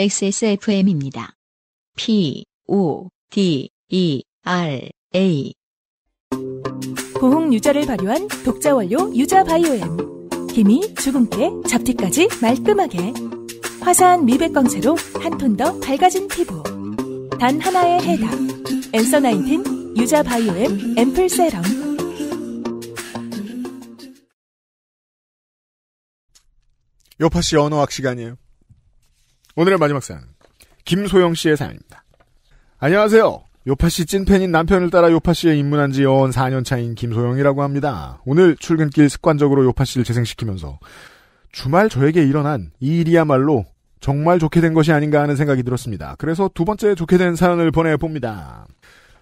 XSFM입니다. P, O, D, E, R, A. 보홍 유자를 발효한 독자 원료 유자 바이오엠. 힘이 주근깨, 잡티까지 말끔하게. 화사한 미백 광채로 한 톤 더 밝아진 피부. 단 하나의 해답. 엔서 나인틴 유자 바이오엠 앰플 세럼. 요파 시 언어학 시간이에요. 오늘의 마지막 사연 김소영 씨의 사연입니다. 안녕하세요. 요파 씨 찐팬인 남편을 따라 요파 씨에 입문한 지여 4년 차인 김소영이라고 합니다. 오늘 출근길 습관적으로 요파 씨를 재생시키면서 주말 저에게 일어난 이 일이야말로 정말 좋게 된 것이 아닌가 하는 생각이 들었습니다. 그래서 두 번째 좋게 된 사연을 보내봅니다.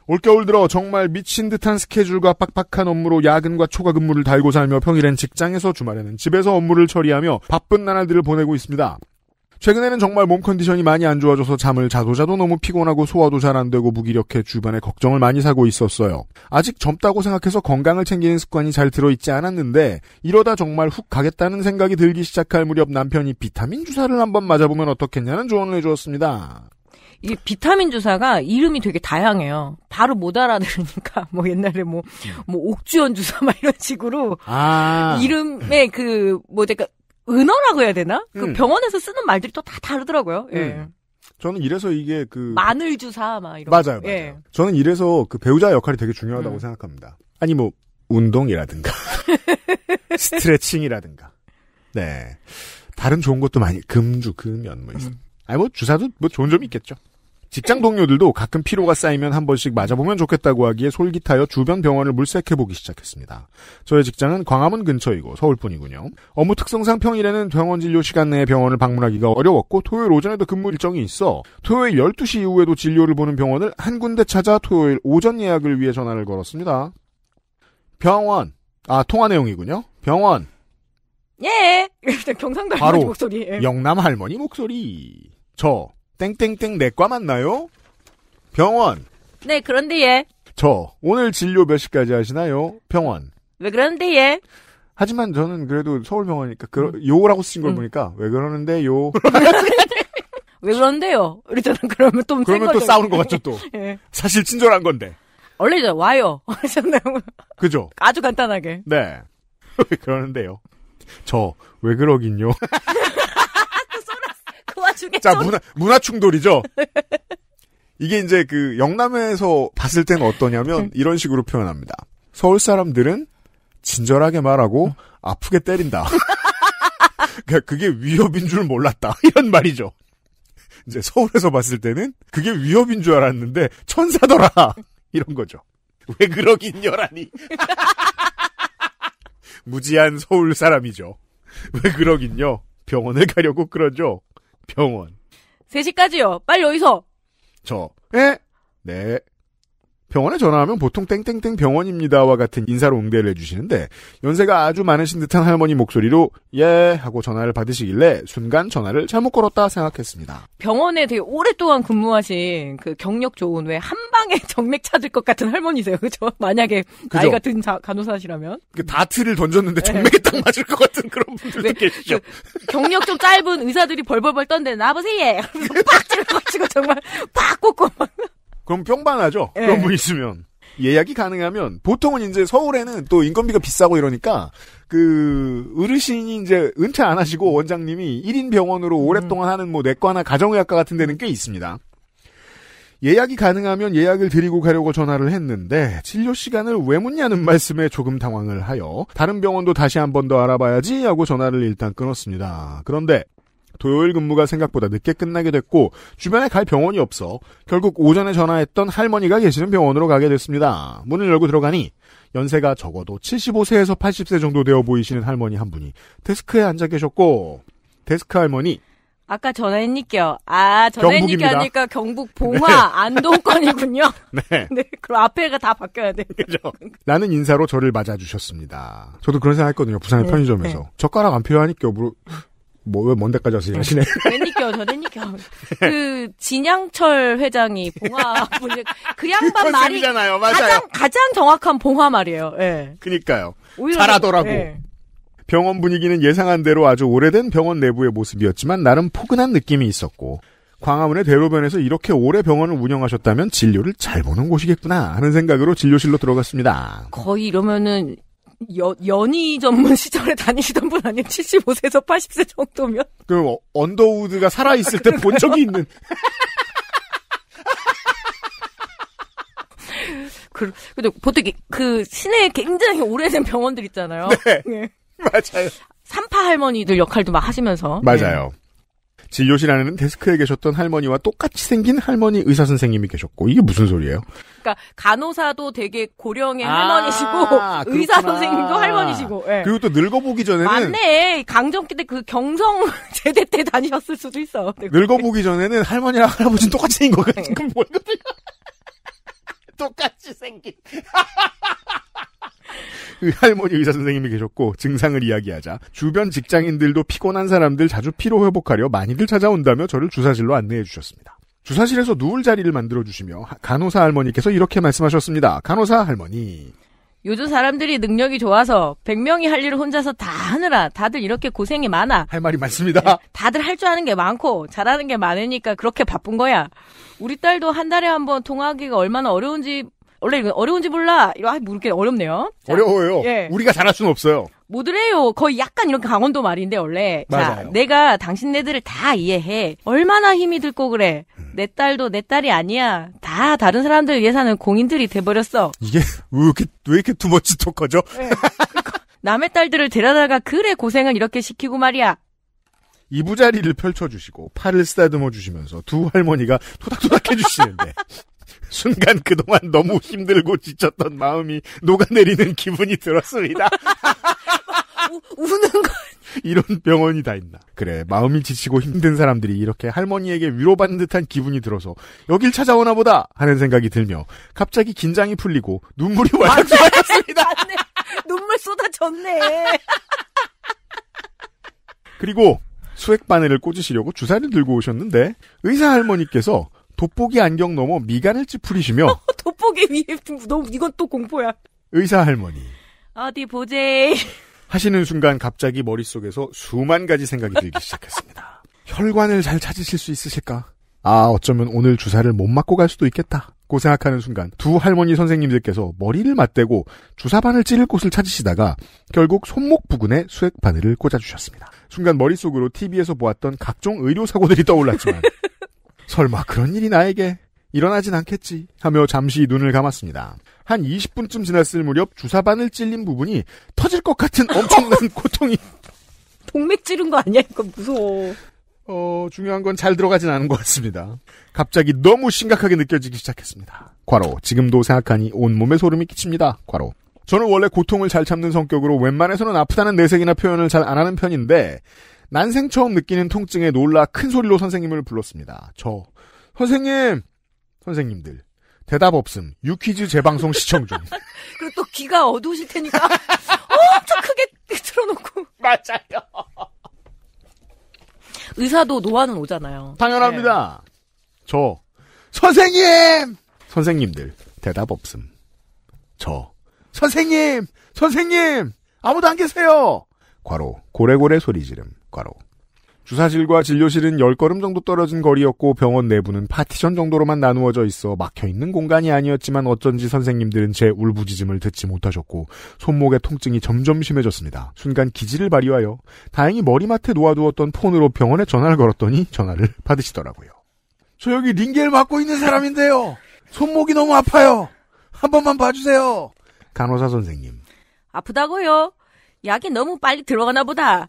올겨울 들어 정말 미친 듯한 스케줄과 빡빡한 업무로 야근과 초과 근무를 달고 살며 평일엔 직장에서 주말에는 집에서 업무를 처리하며 바쁜 나날들을 보내고 있습니다. 최근에는 정말 몸 컨디션이 많이 안 좋아져서 잠을 자도 자도 너무 피곤하고 소화도 잘 안 되고 무기력해 주변에 걱정을 많이 사고 있었어요. 아직 젊다고 생각해서 건강을 챙기는 습관이 잘 들어있지 않았는데 이러다 정말 훅 가겠다는 생각이 들기 시작할 무렵 남편이 비타민 주사를 한번 맞아보면 어떻겠냐는 조언을 해주었습니다. 이게 비타민 주사가 이름이 되게 다양해요. 바로 못 알아들으니까 뭐 옛날에 뭐뭐 뭐 옥주연 주사 막 이런 식으로 아. 이름에 그뭐 그러니까 은어라고 해야 되나? 그 음. 그 병원에서 쓰는 말들이 또 다 다르더라고요. 예. 음. 저는 이래서 이게 그 마늘 주사 막 이런 맞아요, 맞아요. 예. 저는 이래서 그 배우자 역할이 되게 중요하다고 음. 생각합니다. 아니 뭐 운동이라든가 스트레칭이라든가 네 다른 좋은 것도 많이 금주 금연 뭐 있어. 음. 아니 뭐 주사도 뭐 좋은 점이 있겠죠. 직장 동료들도 가끔 피로가 쌓이면 한 번씩 맞아보면 좋겠다고 하기에 솔깃하여 주변 병원을 물색해보기 시작했습니다. 저의 직장은 광화문 근처이고 서울뿐이군요. 업무 특성상 평일에는 병원 진료 시간 내에 병원을 방문하기가 어려웠고 토요일 오전에도 근무 일정이 있어 토요일 12시 이후에도 진료를 보는 병원을 한 군데 찾아 토요일 오전 예약을 위해 전화를 걸었습니다. 병원. 아, 통화 내용이군요. 병원. 예. 경상도 할머니 목소리. 영남 할머니 목소리. 저 땡땡땡 내과 맞나요? 병원. 네, 그런데 예. 저 오늘 진료 몇 시까지 하시나요? 병원. 왜 그런데 예. 하지만 저는 그래도 서울병원이니까 그러, 음. 요라고 쓰신 걸 음. 보니까 왜 그러는데요. 왜 그런데요? 우리 저는 그러면 또 그러면 또 싸우는 것 같죠 또. 예. 사실 친절한 건데. 원래 저 와요 하셨나요? 그죠. 아주 간단하게. 네. 왜 그러는데요? 저 왜 그러긴요. 중에 자, 문화, 문화 충돌이죠? 이게 이제 그 영남에서 봤을 때는 어떠냐면 음. 이런 식으로 표현합니다. 서울 사람들은 친절하게 말하고 음. 아프게 때린다. 그러니까 그게 위협인 줄 몰랐다. 이런 말이죠. 이제 서울에서 봤을 때는 그게 위협인 줄 알았는데 천사더라. 이런 거죠. 왜 그러긴 요라니 무지한 서울 사람이죠. 왜 그러긴요. 병원을 가려고 그러죠. 병원. 3시까지요. 빨리 어디서? 저, 에? 네. 네. 병원에 전화하면 보통 땡땡땡 병원입니다와 같은 인사로 응대를 해주시는데 연세가 아주 많으신 듯한 할머니 목소리로 예 하고 전화를 받으시길래 순간 전화를 잘못 걸었다 생각했습니다. 병원에 되게 오랫동안 근무하신 그 경력 좋은 왜 한 방에 정맥 찾을 것 같은 할머니세요. 그죠? 만약에 그죠? 나이가 든 자, 간호사시라면 그 다트를 던졌는데 네. 정맥에 딱 맞을 것 같은 그런 분들도 네, 계시죠. 그 경력 좀 짧은 의사들이 벌벌벌 떤데 나보세요. 빡 찔러 가지고 정말 팍 꽂고 막 그럼 뿅반하죠. 네. 예. 그런 분 있으면. 예약이 가능하면 보통은 이제 서울에는 또 인건비가 비싸고 이러니까 그 어르신이 이제 은퇴 안 하시고 원장님이 1인 병원으로 음. 오랫동안 음. 하는 뭐 내과나 가정의학과 같은 데는 꽤 있습니다. 예약이 가능하면 예약을 드리고 가려고 전화를 했는데 진료 시간을 왜 묻냐는 말씀에 조금 당황을 하여 다른 병원도 다시 한 번 더 알아봐야지 하고 전화를 일단 끊었습니다. 그런데 토요일 근무가 생각보다 늦게 끝나게 됐고 주변에 갈 병원이 없어 결국 오전에 전화했던 할머니가 계시는 병원으로 가게 됐습니다. 문을 열고 들어가니 연세가 적어도 75세에서 80세 정도 되어 보이시는 할머니 한 분이 데스크에 앉아 계셨고 데스크 할머니 아까 전화했니께요. 아, 전화했니께 하니까 경북 봉화 네. 안동권이군요. 네. 네. 그럼 앞에가 다 바뀌어야 되요 그죠. 라는 인사로 저를 맞아주셨습니다. 저도 그런 생각 했거든요. 부산의 네. 편의점에서. 네. 젓가락 안 필요하니까 물어, 뭐왜 먼데까지 와서 일하시네. 웬니껴 저 웬니껴. 그 진양철 회장이 봉화 분야 뭐 그 양반 그 말이 맞아요. 가장 가장 정확한 봉화 말이에요. 예. 네. 그니까요. 잘하더라고. 네. 병원 분위기는 예상한 대로 아주 오래된 병원 내부의 모습이었지만 나름 포근한 느낌이 있었고 광화문의 대로변에서 이렇게 오래 병원을 운영하셨다면 진료를 잘 보는 곳이겠구나 하는 생각으로 진료실로 들어갔습니다. 거의 이러면은 여, 연희 전문 시절에 다니시던 분 아니에요? 75세에서 80세 정도면? 그 어, 언더우드가 살아있을 때 본 적이 있는. 그, 근데 보통 그 시내에 굉장히 오래된 병원들 있잖아요. 네. 네. 맞아요. 산파 할머니들 역할도 막 하시면서. 맞아요. 네. 진료실 안에는 데스크에 계셨던 할머니와 똑같이 생긴 할머니 의사 선생님이 계셨고 이게 무슨 소리예요? 그러니까 간호사도 되게 고령의 아, 할머니시고 의사 선생님도 할머니시고 네. 그리고 또 늙어보기 전에는 맞네 강점기 때 그 경성 제대 때 다니셨을 수도 있어. 네, 늙어보기 전에는 할머니랑 할아버지는 똑같이 생긴 거거든요. 네. 똑같이 생긴. 그 할머니 의사 선생님이 계셨고 증상을 이야기하자 주변 직장인들도 피곤한 사람들 자주 피로 회복하려 많이들 찾아온다며 저를 주사실로 안내해 주셨습니다. 주사실에서 누울 자리를 만들어 주시며 간호사 할머니께서 이렇게 말씀하셨습니다. 간호사 할머니. 요즘 사람들이 능력이 좋아서 100명이 할 일을 혼자서 다 하느라 다들 이렇게 고생이 많아. 할 말이 많습니다. 네, 다들 할 줄 아는 게 많고 잘하는 게 많으니까 그렇게 바쁜 거야. 우리 딸도 한 달에 한 번 통화하기가 얼마나 어려운지 원래 이건 어려운지 몰라. 이거 아, 모르게 뭐 어렵네요. 자, 어려워요. 예. 우리가 잘할 수는 없어요. 못드래요 뭐 거의 약간 이런 강원도 말인데 원래. 맞아요. 자, 내가 당신네들을 다 이해해. 얼마나 힘이 들고 그래. 내 딸도 내 딸이 아니야. 다 다른 사람들 위해 사는 공인들이 돼버렸어. 이게 왜 이렇게 왜 이렇게 투머치 토커죠? 네. 남의 딸들을 데려다가 그래 고생을 이렇게 시키고 말이야. 이부자리를 펼쳐주시고 팔을 쓰다듬어 주시면서 두 할머니가 토닥토닥 해주시는데 순간 그동안 너무 힘들고 지쳤던 마음이 녹아내리는 기분이 들었습니다. 우, 우는 건 이런 병원이 다 있나. 그래, 마음이 지치고 힘든 사람들이 이렇게 할머니에게 위로받는 듯한 기분이 들어서 여길 찾아오나 보다 하는 생각이 들며 갑자기 긴장이 풀리고 눈물이 와칵쏟아습니다 눈물 쏟아졌네. 그리고 수액 바늘을 꽂으시려고 주사를 들고 오셨는데 의사 할머니께서 돋보기 안경 넘어 미간을 찌푸리시며 돋보기 위에 너무 이건 또 공포야. 의사 할머니. 어디 보제. 하시는 순간 갑자기 머릿속에서 수만 가지 생각이 들기 시작했습니다. 혈관을 잘 찾으실 수 있으실까? 아, 어쩌면 오늘 주사를 못 맞고 갈 수도 있겠다. 고 생각하는 순간 두 할머니 선생님들께서 머리를 맞대고 주사바늘 찌를 곳을 찾으시다가 결국 손목 부근에 수액 바늘을 꽂아주셨습니다. 순간 머릿속으로 TV에서 보았던 각종 의료 사고들이 떠올랐지만 설마 그런 일이 나에게 일어나진 않겠지 하며 잠시 눈을 감았습니다. 한 20분쯤 지났을 무렵 주사바늘 찔린 부분이 터질 것 같은 엄청난 고통이 동맥 찌른 거 아니야? 이거 무서워. 어, 중요한 건 잘 들어가진 않은 것 같습니다. 갑자기 너무 심각하게 느껴지기 시작했습니다. 과로. 지금도 생각하니 온몸에 소름이 끼칩니다. 과로. 저는 원래 고통을 잘 참는 성격으로 웬만해서는 아프다는 내색이나 표현을 잘 안 하는 편인데 난생 처음 느끼는 통증에 놀라 큰 소리로 선생님을 불렀습니다. 저 선생님 선생님들 대답 없음 유퀴즈 재방송 시청 중. 그리고 또 귀가 어두우실 테니까 엄청 크게 틀어놓고. 맞아요. 의사도 노화는 오잖아요. 당연합니다. 네. 저 선생님 선생님들 대답 없음. 저 선생님 선생님 아무도 안 계세요. 과로 고래고래 소리 지름. 고로 주사실과 진료실은 10걸음 정도 떨어진 거리였고 병원 내부는 파티션 정도로만 나누어져 있어 막혀있는 공간이 아니었지만 어쩐지 선생님들은 제 울부짖음을 듣지 못하셨고 손목의 통증이 점점 심해졌습니다. 순간 기지를 발휘하여 다행히 머리맡에 놓아두었던 폰으로 병원에 전화를 걸었더니 전화를 받으시더라고요. 저 여기 링겔 맞고 있는 사람인데요. 손목이 너무 아파요. 한 번만 봐주세요. 간호사 선생님. 아프다고요? 약이 너무 빨리 들어가나 보다.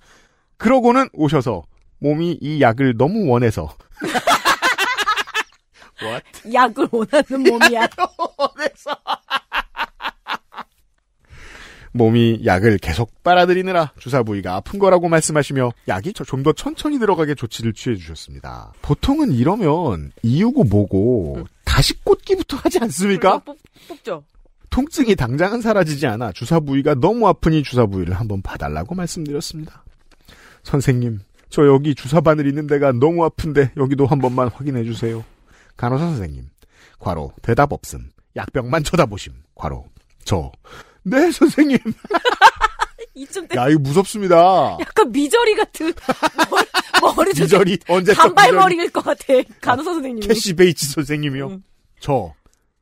그러고는 오셔서 몸이 이 약을 너무 원해서 What? 약을 원하는 몸이야. 원해서 몸이 약을 계속 빨아들이느라 주사 부위가 아픈 거라고 말씀하시며 약이 좀 더 천천히 들어가게 조치를 취해 주셨습니다. 보통은 이러면 이유고 뭐고 응. 다시 꽂기부터 하지 않습니까? 뽑, 죠 통증이 당장은 사라지지 않아 주사 부위가 너무 아프니 주사 부위를 한번 봐달라고 말씀드렸습니다. 선생님, 저 여기 주사바늘 있는 데가 너무 아픈데 여기도 한 번만 확인해 주세요. 간호사 선생님, 과로 대답 없음. 약병만 쳐다보심. 과로 저. 네 선생님. 이쯤 때. 야 이거 무섭습니다. 약간 미저리 같은 머리, 머리 미저리 언제 단발머리일 것 같아. 간호사 선생님. 캐시 베이츠 선생님이요. 응. 음. 저.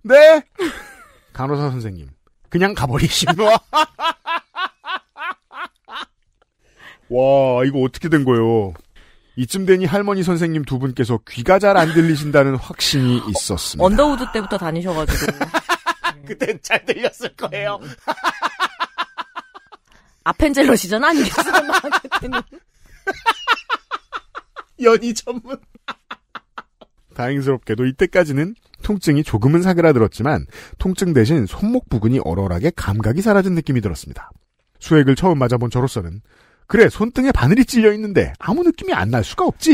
네. 간호사 선생님. 그냥 가버리시면 와, 이거 어떻게 된 거예요? 이쯤 되니 할머니 선생님 두 분께서 귀가 잘 안 들리신다는 확신이 있었습니다. 언더우드 때부터 다니셔가지고. 네. 그땐 잘 들렸을 거예요. 음. 아펜젤러 시전 아니겠어, 나한테는. 연희 전문. 다행스럽게도 이때까지는 통증이 조금은 사그라들었지만 통증 대신 손목 부근이 얼얼하게 감각이 사라진 느낌이 들었습니다. 수액을 처음 맞아본 저로서는 그래 손등에 바늘이 찔려 있는데 아무 느낌이 안 날 수가 없지.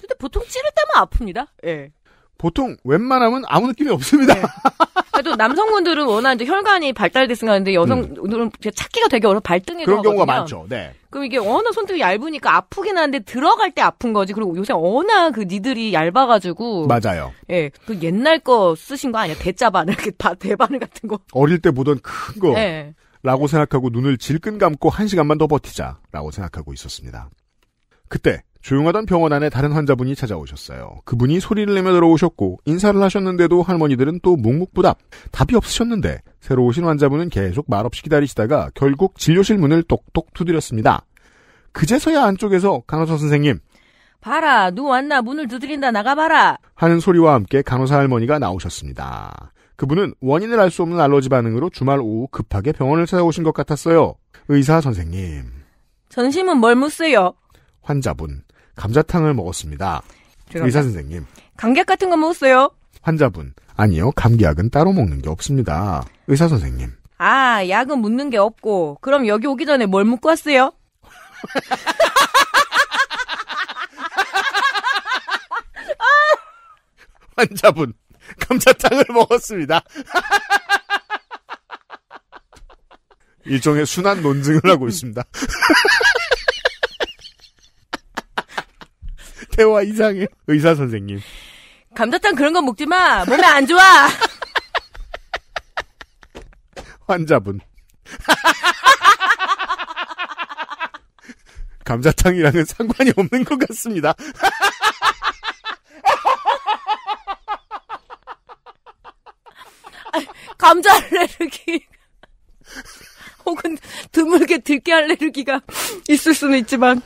근데 보통 찌를 때만 아픕니다. 예. 보통 웬만하면 아무 느낌이 없습니다. 네. 그래도 남성분들은 워낙 이제 혈관이 발달됐으니까 근데 여성들은 음. 찾기가 되게 어려워 발등에 그런 들어가거든요. 경우가 많죠. 네. 그럼 이게 워낙 손등이 얇으니까 아프긴 한데 들어갈 때 아픈 거지. 그리고 요새 워낙 그 니들이 얇아가지고 맞아요. 예, 그 옛날 거 쓰신 거 아니야? 대짜바늘, 대바늘 같은 거. 어릴 때 보던 큰 거. 예. 라고 생각하고 눈을 질끈 감고 한 시간만 더 버티자 라고 생각하고 있었습니다. 그때 조용하던 병원 안에 다른 환자분이 찾아오셨어요. 그분이 소리를 내며 들어오셨고 인사를 하셨는데도 할머니들은 또 묵묵부답 답이 없으셨는데 새로 오신 환자분은 계속 말없이 기다리시다가 결국 진료실 문을 똑똑 두드렸습니다. 그제서야 안쪽에서 간호사 선생님 봐라 누구 왔나 문을 두드린다 나가봐라 하는 소리와 함께 간호사 할머니가 나오셨습니다. 그분은 원인을 알 수 없는 알러지 반응으로 주말 오후 급하게 병원을 찾아오신 것 같았어요. 의사 선생님. 전심은 뭘 묻어요? 환자분. 감자탕을 먹었습니다. 의사 선생님. 감기약 같은 거 먹었어요? 환자분. 아니요. 감기약은 따로 먹는 게 없습니다. 의사 선생님. 아, 약은 묻는 게 없고. 그럼 여기 오기 전에 뭘 묻고 왔어요? 환자분. 감자탕을 먹었습니다. 일종의 순환 논증을 하고 있습니다. 대화 이상해. 의사 선생님. 감자탕 그런 건 먹지 마. 몸에 안 좋아. 환자분. 감자탕이랑은 상관이 없는 것 같습니다. 감자 알레르기 혹은 드물게 들깨 알레르기가 있을 수는 있지만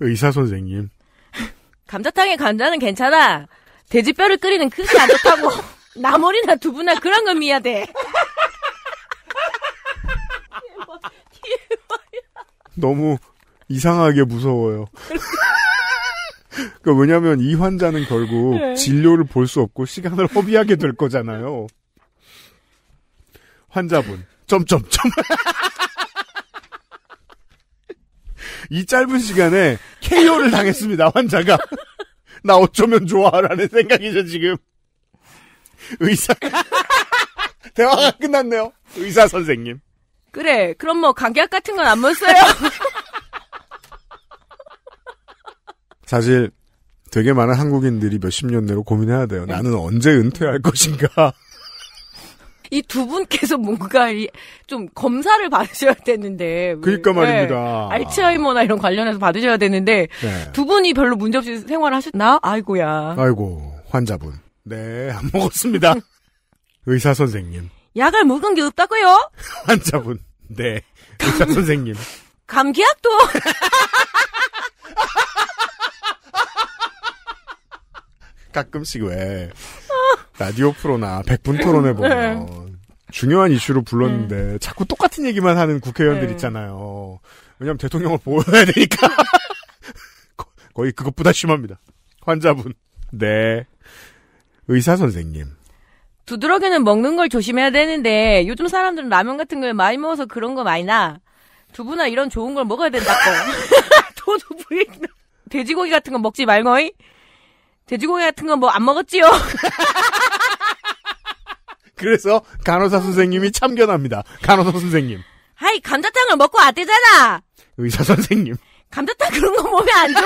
의사 선생님 감자탕에 감자는 괜찮아 돼지뼈를 끓이는 그게 안 좋다고 나물이나 두부나 그런 걸 미야 돼 너무 이상하게 무서워요. 그러니까 왜냐하면 이 환자는 결국 네. 진료를 볼 수 없고 시간을 허비하게 될 거잖아요. 환자분 점점점 이 짧은 시간에 KO를 당했습니다 환자가 나 어쩌면 좋아라는 생각이죠 지금 의사 대화가 끝났네요 의사 선생님 그래 그럼 뭐 감기약 같은 건 안 먹었어요 사실 되게 많은 한국인들이 몇십 년 내로 고민해야 돼요. 네. 나는 언제 은퇴할 것인가. 이 두 분께서 뭔가 좀 검사를 받으셔야 되는데. 그니까 네. 말입니다. 네. 알츠하이머나 이런 관련해서 받으셔야 되는데 네. 두 분이 별로 문제 없이 생활을 하셨나? 아이고야. 아이고 환자분. 네, 안 먹었습니다. 의사 선생님. 약을 먹은 게 없다고요? 환자분. 네. 의사 선생님. 감기약도. 가끔씩 왜 라디오 프로나 백분 토론해 네. 보면 네. 중요한 이슈로 불렀는데 네. 자꾸 똑같은 얘기만 하는 국회의원들 네. 있잖아요. 왜냐하면 대통령을 보호해야 되니까 거의 그것보다 심합니다. 환자분. 네. 의사 선생님. 두드러기는 먹는 걸 조심해야 되는데 요즘 사람들은 라면 같은 걸 많이 먹어서 그런 거 많이 나. 두부나 이런 좋은 걸 먹어야 된다고. 도두부에 돼지고기 같은 거 먹지 말거이. 돼지고기 같은 건 뭐 안 먹었지요? 그래서 간호사 선생님이 참견합니다. 간호사 선생님. 아이 감자탕을 먹고 왔대잖아. 의사 선생님. 감자탕 그런 거 몸에 안 좋아.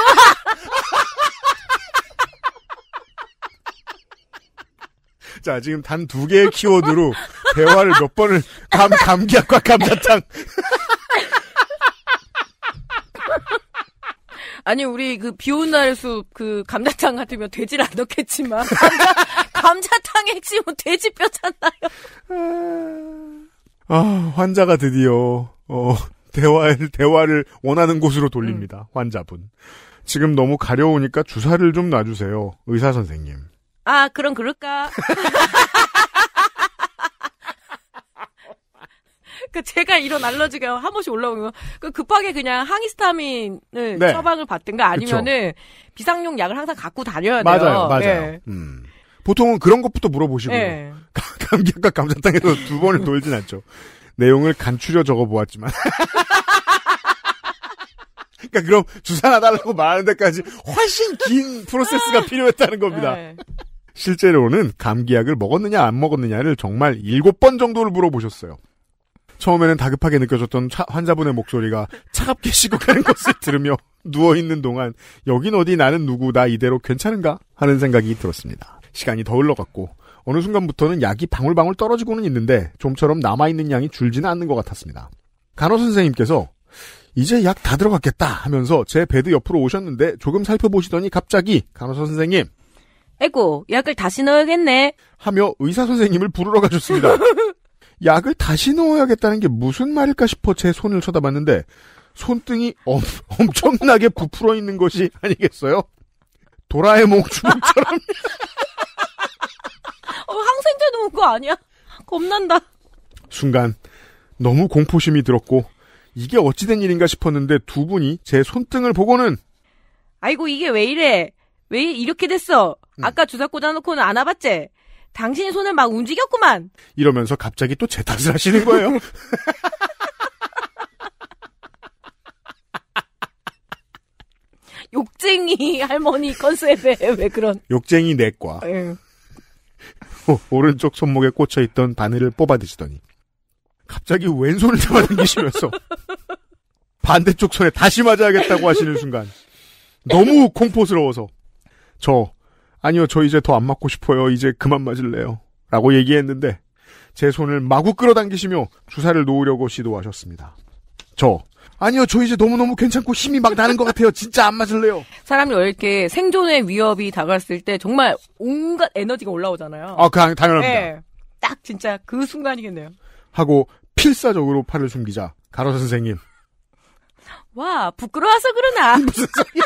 자 지금 단 두 개의 키워드로 대화를 몇 번을 감 감기약과 감자탕. 아니 우리 그 비오는 날숲그 감자탕 같으면 돼지를 안 넣겠지만 감자, 감자탕에 지금 뭐 돼지 뼈잖아요. 아 환자가 드디어 어, 대화를 대화를 원하는 곳으로 돌립니다. 음. 환자분 지금 너무 가려우니까 주사를 좀 놔주세요, 의사 선생님. 아 그럼 그럴까? 그 제가 이런 알러지가 한 번씩 올라오면 그 급하게 그냥 항히스타민을 네. 처방을 받든가 아니면은 그쵸. 비상용 약을 항상 갖고 다녀야 돼요. 맞아요, 맞아요. 네. 음. 보통은 그런 것부터 물어보시고요. 네. 감기약과 감자탕에서 두 번을 돌진 않죠. 내용을 간추려 적어보았지만. 그러니까 그럼 주사나달라고 말하는 데까지 훨씬 긴 프로세스가 필요했다는 겁니다. 네. 실제로는 감기약을 먹었느냐 안 먹었느냐를 정말 일곱 번 정도를 물어보셨어요. 처음에는 다급하게 느껴졌던 차, 환자분의 목소리가 차갑게 시국하는 것을 들으며 누워있는 동안 여긴 어디 나는 누구 나 이대로 괜찮은가 하는 생각이 들었습니다. 시간이 더 흘러갔고 어느 순간부터는 약이 방울방울 떨어지고는 있는데 좀처럼 남아있는 양이 줄지는 않는 것 같았습니다. 간호 선생님께서 이제 약 다 들어갔겠다 하면서 제 베드 옆으로 오셨는데 조금 살펴보시더니 갑자기 간호 선생님 에고 약을 다시 넣어야겠네 하며 의사 선생님을 부르러 가셨습니다. 약을 다시 넣어야겠다는 게 무슨 말일까 싶어 제 손을 쳐다봤는데 손등이 엄, 엄청나게 부풀어 있는 것이 아니겠어요? 도라에몽 주먹처럼. 어, 항생제 넣은거 아니야? 겁난다. 순간 너무 공포심이 들었고 이게 어찌된 일인가 싶었는데 두 분이 제 손등을 보고는 아이고 이게 왜 이래? 왜 이렇게 됐어? 음. 아까 주사 꽂아놓고는 안아봤지 당신이 손을 막 움직였구만. 이러면서 갑자기 또 제 탓을 하시는 거예요. 욕쟁이 할머니 컨셉에 왜 그런 욕쟁이 내과 네. 오른쪽 손목에 꽂혀있던 바늘을 뽑아드시더니 갑자기 왼손을 잡아당기시면서 반대쪽 손에 다시 맞아야겠다고 하시는 순간 너무 공포스러워서 저 아니요, 저 이제 더 안 맞고 싶어요. 이제 그만 맞을래요. 라고 얘기했는데 제 손을 마구 끌어당기시며 주사를 놓으려고 시도하셨습니다. 저 아니요, 저 이제 너무너무 괜찮고 힘이 막 나는 것 같아요. 진짜 안 맞을래요. 사람이 이렇게 생존의 위협이 다가왔을 때 정말 온갖 에너지가 올라오잖아요. 아, 그, 당연합니다. 네. 딱 진짜 그 순간이겠네요. 하고 필사적으로 팔을 숨기자. 가로 선생님. 와, 부끄러워서 그러나. 무슨 소리야.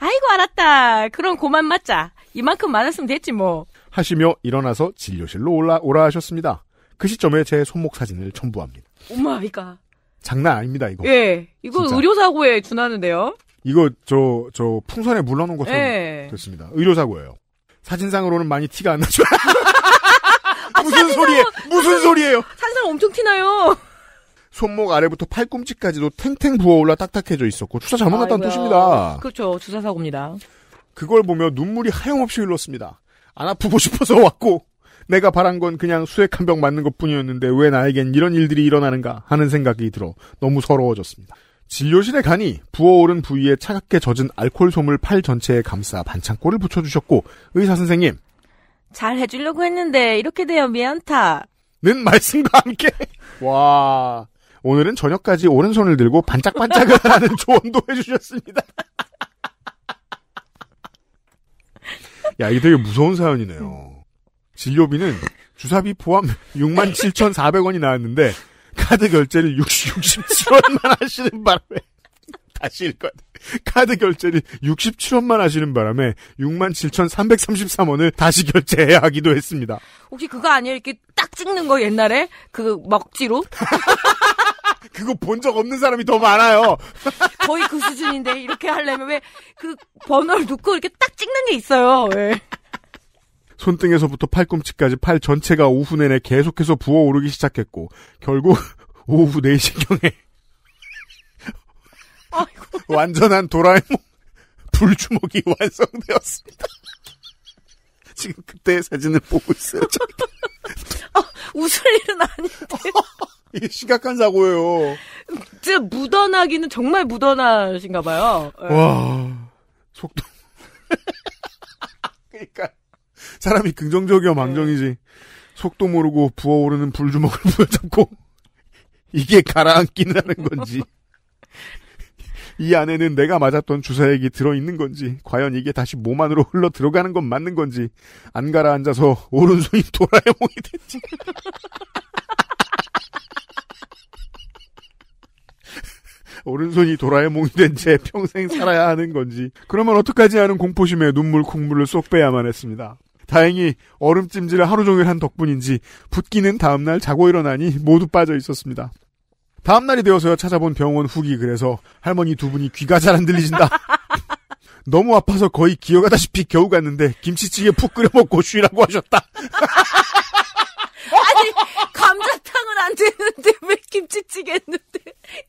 아이고 알았다. 그럼 고만 맞자. 이만큼 많았으면 됐지 뭐. 하시며 일어나서 진료실로 올라오라 하셨습니다. 그 시점에 제 손목 사진을 첨부합니다. 오마이갓. 장난 아닙니다 이거. 예, 이거 의료사고에 준하는데요. 이거 저 저 풍선에 물러놓은 것처럼 예. 됐습니다. 의료사고예요. 사진상으로는 많이 티가 안 나죠. 아, 무슨 아, 소리예요? 무슨 소리예요? 사진상 엄청 티나요. 손목 아래부터 팔꿈치까지도 탱탱 부어올라 딱딱해져 있었고 주사 잘못 났다는 뜻입니다. 그렇죠. 주사 사고입니다. 그걸 보며 눈물이 하염없이 흘렀습니다. 안 아프고 싶어서 왔고 내가 바란 건 그냥 수액 한 병 맞는 것뿐이었는데 왜 나에겐 이런 일들이 일어나는가 하는 생각이 들어 너무 서러워졌습니다. 진료실에 가니 부어오른 부위에 차갑게 젖은 알코올 솜을 팔 전체에 감싸 반창고를 붙여주셨고 의사 선생님 잘 해주려고 했는데 이렇게 되어 미안타 는 말씀과 함께 와 오늘은 저녁까지 오른손을 들고 반짝반짝을 하는 조언도 해주셨습니다. 야, 이게 되게 무서운 사연이네요. 진료비는 주사비 포함 67,400원이 나왔는데 카드 결제를 60, 67원만 하시는 바람에 다시 읽어 일것 카드 결제를 67원만 하시는 바람에 67,333원을 다시 결제해야 하기도 했습니다. 혹시 그거 아니에요? 이렇게 딱 찍는 거 옛날에? 그 먹지로? 그거 본 적 없는 사람이 더 많아요. 거의 그 수준인데 이렇게 하려면 왜 그 번호를 놓고 이렇게 딱 찍는 게 있어요. 왜? 손등에서부터 팔꿈치까지 팔 전체가 오후 내내 계속해서 부어오르기 시작했고 결국 오후 4시경에 완전한 도라에몽 불주먹이 완성되었습니다. 지금 그때의 사진을 보고 있어요. 아, 웃을 일은 아닌데. 이 심각한 사고예요. 진짜 묻어나기는 정말 묻어나신가 봐요. 예. 와, 속도. 그러니까 사람이 긍정적이야 망정이지. 네. 속도 모르고 부어오르는 불주먹을 부여잡고 이게 가라앉기라는 건지. 이 안에는 내가 맞았던 주사액이 들어있는 건지, 과연 이게 다시 몸 안으로 흘러 들어가는 건 맞는 건지, 안 가라앉아서 오른손이 도라에몽이 됐지. 오른손이 도라에몽이 된 채 평생 살아야 하는 건지 그러면 어떡하지 하는 공포심에 눈물 콧물을 쏙 빼야만 했습니다. 다행히 얼음찜질을 하루 종일 한 덕분인지 붓기는 다음날 자고 일어나니 모두 빠져 있었습니다. 다음날이 되어서야 찾아본 병원 후기 그래서 할머니 두 분이 귀가 잘 안 들리신다. 너무 아파서 거의 기어가다시피 겨우 갔는데 김치찌개 푹 끓여 먹고 쉬라고 하셨다. 아니 감자탕은 안 되는데 왜 김치찌개 했는데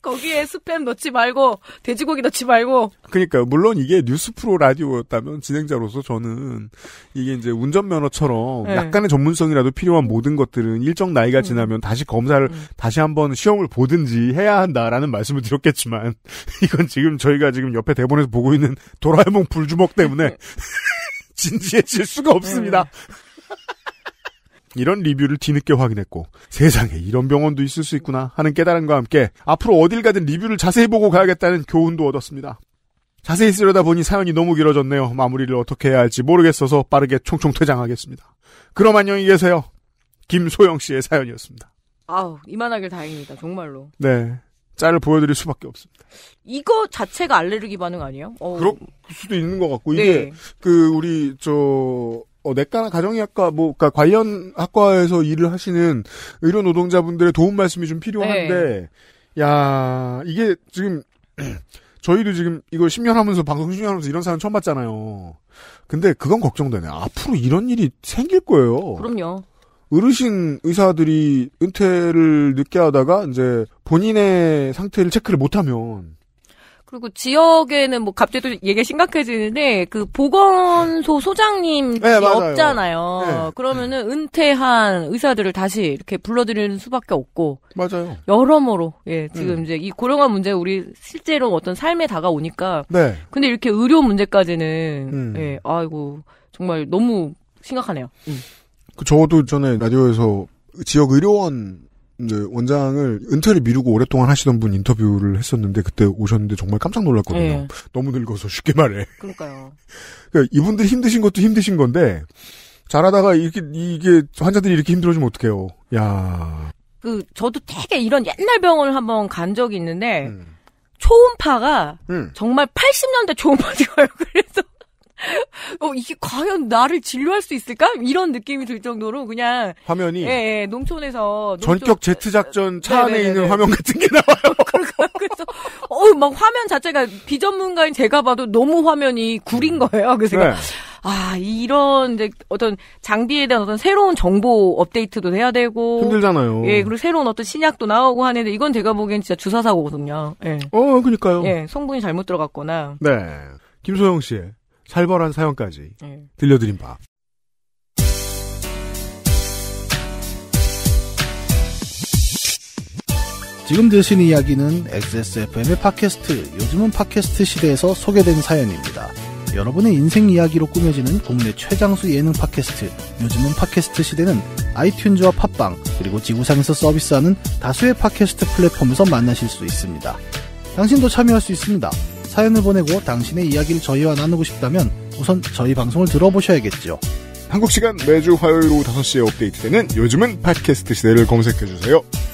거기에 스팸 넣지 말고 돼지고기 넣지 말고 그러니까 물론 이게 뉴스 프로 라디오였다면 진행자로서 저는 이게 이제 운전면허처럼 네. 약간의 전문성이라도 필요한 모든 것들은 일정 나이가 음. 지나면 다시 검사를 음. 다시 한번 시험을 보든지 해야 한다라는 말씀을 드렸겠지만 이건 지금 저희가 지금 옆에 대본에서 보고 있는 도라에몽 불주먹 때문에 네. 진지해질 수가 없습니다. 네. 이런 리뷰를 뒤늦게 확인했고 세상에 이런 병원도 있을 수 있구나 하는 깨달음과 함께 앞으로 어딜 가든 리뷰를 자세히 보고 가야겠다는 교훈도 얻었습니다. 자세히 쓰려다 보니 사연이 너무 길어졌네요. 마무리를 어떻게 해야 할지 모르겠어서 빠르게 총총 퇴장하겠습니다. 그럼 안녕히 계세요. 김소영 씨의 사연이었습니다. 아우 이만하길 다행입니다. 정말로. 네. 짤을 보여드릴 수밖에 없습니다. 이거 자체가 알레르기 반응 아니에요? 어... 그럴 수도 있는 것 같고 네. 이게 네. 그 우리 저 어, 내과나 가정의학과 뭐그니까 관련 학과에서 일을 하시는 의료 노동자분들의 도움 말씀이 좀 필요한데 네. 야 이게 지금 저희도 지금 이거 10년 하면서 방송 10년 하면서 이런 사람 처음 봤잖아요. 근데 그건 걱정되네. 앞으로 이런 일이 생길 거예요. 그럼요. 어르신 의사들이 은퇴를 늦게 하다가 이제 본인의 상태를 체크를 못하면 그리고 지역에는 뭐 갑자기 또 얘기가 심각해지는데 그 보건소 소장님 네, 없잖아요. 네. 그러면은 은퇴한 의사들을 다시 이렇게 불러들이는 수밖에 없고 맞아요. 여러모로 예 지금 음. 이제 이 고령화 문제 우리 실제로 어떤 삶에 다가오니까 네. 근데 이렇게 의료 문제까지는 음. 예 아이고 정말 너무 심각하네요. 음. 그 저도 전에 라디오에서 지역 의료원 이제 원장을 은퇴를 미루고 오랫동안 하시던 분 인터뷰를 했었는데 그때 오셨는데 정말 깜짝 놀랐거든요. 네. 너무 늙어서 쉽게 말해. 그러니까요. 그러니까 이분들 힘드신 것도 힘드신 건데 잘하다가 이렇게 이게 환자들이 이렇게 힘들어지면 어떡해요. 야. 그 저도 되게 이런 옛날 병원을 한 번 간 적이 있는데 음. 초음파가 음. 정말 80년대 초음파지어요. 그래서 어, 이게 과연 나를 진료할 수 있을까? 이런 느낌이 들 정도로 그냥 화면이 예, 예 농촌에서 농촌... 전격 제트 작전 차 네네네네. 네, 안에 네, 있는 네. 화면 같은 게 나와요. 그래서 어 막 화면 자체가 비전문가인 제가 봐도 너무 화면이 구린 음. 거예요. 그래서 네. 아 이런 이제 어떤 장비에 대한 어떤 새로운 정보 업데이트도 해야 되고 힘들잖아요. 예 그리고 새로운 어떤 신약도 나오고 하는데 이건 제가 보기엔 진짜 주사 사고거든요. 예. 어 그러니까요. 예 성분이 잘못 들어갔거나. 네 김소영 씨. 살벌한 사연까지 네. 들려드린 바. 지금 드신 이야기는 XSFM의 팟캐스트, 요즘은 팟캐스트 시대에서 소개된 사연입니다. 여러분의 인생 이야기로 꾸며지는 국내 최장수 예능 팟캐스트, 요즘은 팟캐스트 시대는 아이튠즈와 팟빵, 그리고 지구상에서 서비스하는 다수의 팟캐스트 플랫폼에서 만나실 수 있습니다. 당신도 참여할 수 있습니다. 사연을 보내고 당신의 이야기를 저희와 나누고 싶다면 우선 저희 방송을 들어보셔야겠죠. 한국 시간 매주 화요일 오후 5시에 업데이트되는 요즘은 팟캐스트 시대를 검색해주세요.